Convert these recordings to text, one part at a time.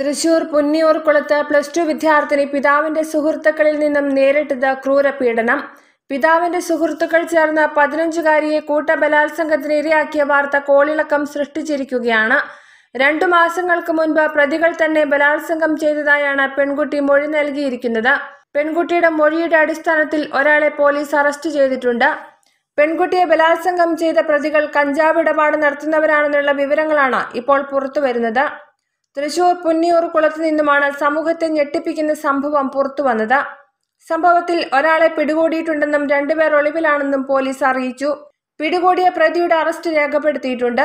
Thrissur പുന്നിയൂർക്കുളത്ത് plus two വിദ്യാർത്ഥിനി പിതാവിന്റെ സുഹൃത്തുക്കളിൽ നിന്നും നേരിട്ടത് ക്രൂരപീഡനം പിതാവിന്റെ സുഹൃത്തുക്കൾ ചേർന്ന് പതിനഞ്ചുകാരിയെ കൂട്ടബലാത്സംഗത്തിന് ഇരയാക്കിയ വാർത്ത കോളിളക്കം സൃഷ്ടിച്ചിരിക്കുകയാണ് രണ്ടു മാസങ്ങൾക്ക് മുൻപ് പ്രതികൾ തന്നെ ബലാത്സംഗം ചെയ്തതായാണ് പെൺകുട്ടി മൊഴി നൽകിയിരിക്കുന്നത് പെൺകുട്ടിയുടെ മൊഴിയുടെ അടിസ്ഥാനത്തിൽ ഒരാളെ പോലീസ് അറസ്റ്റ് ചെയ്തിട്ടുണ്ട് പെൺകുട്ടിയെ ബലാത്സംഗം ചെയ്ത പ്രതികൾ കഞ്ചാവ് ഇടപാട് നടത്തുന്നവരാണെന്നുള്ള വിവരങ്ങളാണ് ഇപ്പോൾ പുറത്തുവരുന്നത് തൃശൂർ പുന്നിയൂർ കുളത്തു നിന്നുമാണ് സമൂഹത്തെ ഞെട്ടിപ്പിക്കുന്ന സംഭവം പുറത്തുവന്നത് സംഭവത്തിൽ ഒരാളെ പിടികൂടിയിട്ടുണ്ടെന്നും രണ്ടുപേർ ഒളിവിലാണെന്നും പോലീസ് അറിയിച്ചു പിടികൂടിയ പ്രതിയുടെ അറസ്റ്റ് രേഖപ്പെടുത്തിയിട്ടുണ്ട്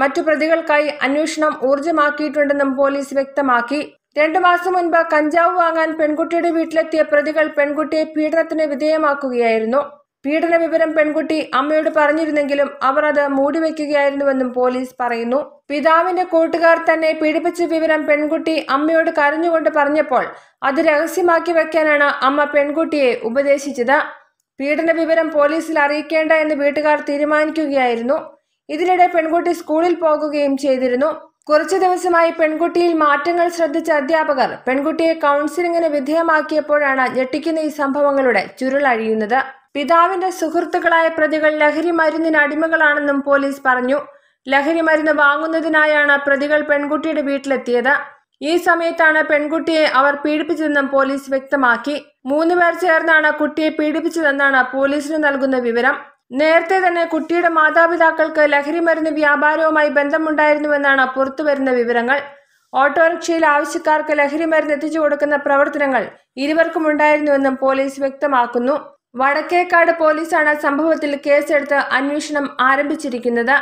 മറ്റു പ്രതികൾക്കായി അന്വേഷണം ഊർജ്ജമാക്കിയിട്ടുണ്ടെന്നും പോലീസ് വ്യക്തമാക്കി രണ്ടു മാസം മുൻപ് കഞ്ചാവ് വാങ്ങാൻ പെൺകുട്ടിയുടെ വീട്ടിലെത്തിയ പ്രതികൾ പെൺകുട്ടിയെ പീഡനത്തിന് വിധേയമാക്കുകയായിരുന്നു പീഡന വിവരം പെൺകുട്ടി അമ്മയോട് പറഞ്ഞിരുന്നെങ്കിലും അവർ അത് മൂടിവെക്കുകയായിരുന്നുവെന്നും പോലീസ് പറയുന്നു പിതാവിന്റെ കൂട്ടുകാർ തന്നെ പീഡിപ്പിച്ച വിവരം പെൺകുട്ടി അമ്മയോട് കരഞ്ഞുകൊണ്ട് പറഞ്ഞപ്പോൾ അത് രഹസ്യമാക്കി വെക്കാനാണ് അമ്മ പെൺകുട്ടിയെ ഉപദേശിച്ചത് പീഡന വിവരം പോലീസിൽ അറിയിക്കേണ്ട എന്ന് വീട്ടുകാർ തീരുമാനിക്കുകയായിരുന്നു ഇതിനിടെ പെൺകുട്ടി സ്കൂളിൽ പോകുകയും ചെയ്തിരുന്നു കുറച്ചു ദിവസമായി പെൺകുട്ടിയിൽ മാറ്റങ്ങൾ ശ്രദ്ധിച്ച അധ്യാപകർ പെൺകുട്ടിയെ കൗൺസിലിംഗിന് വിധേയമാക്കിയപ്പോഴാണ് ഞെട്ടിക്കുന്ന ഈ സംഭവങ്ങളുടെ ചുരുളഴിയുന്നത് പിതാവിന്റെ സുഹൃത്തുക്കളായ പ്രതികൾ ലഹരി മരുന്നിന് അടിമകളാണെന്നും പോലീസ് പറഞ്ഞു ലഹരി മരുന്ന് വാങ്ങുന്നതിനായാണ് പ്രതികൾ പെൺകുട്ടിയുടെ വീട്ടിലെത്തിയത് ഈ സമയത്താണ് പെൺകുട്ടിയെ അവർ പീഡിപ്പിച്ചതെന്നും പോലീസ് വ്യക്തമാക്കി മൂന്നുപേർ ചേർന്നാണ് കുട്ടിയെ പീഡിപ്പിച്ചതെന്നാണ് പോലീസിന് നൽകുന്ന വിവരം നേരത്തെ തന്നെ കുട്ടിയുടെ മാതാപിതാക്കൾക്ക് ലഹരി മരുന്ന് വ്യാപാരവുമായി ബന്ധമുണ്ടായിരുന്നുവെന്നാണ് പുറത്തുവരുന്ന വിവരങ്ങൾ ഓട്ടോറിക്ഷയിൽ ആവശ്യക്കാർക്ക് ലഹരി മരുന്ന് എത്തിച്ചു കൊടുക്കുന്ന പ്രവർത്തനങ്ങൾ ഇരുവർക്കും ഉണ്ടായിരുന്നുവെന്നും പോലീസ് വ്യക്തമാക്കുന്നു വടക്കേക്കാട് പോലീസാണ് സംഭവത്തിൽ കേസെടുത്ത് അന്വേഷണം ആരംഭിച്ചിരിക്കുന്നത്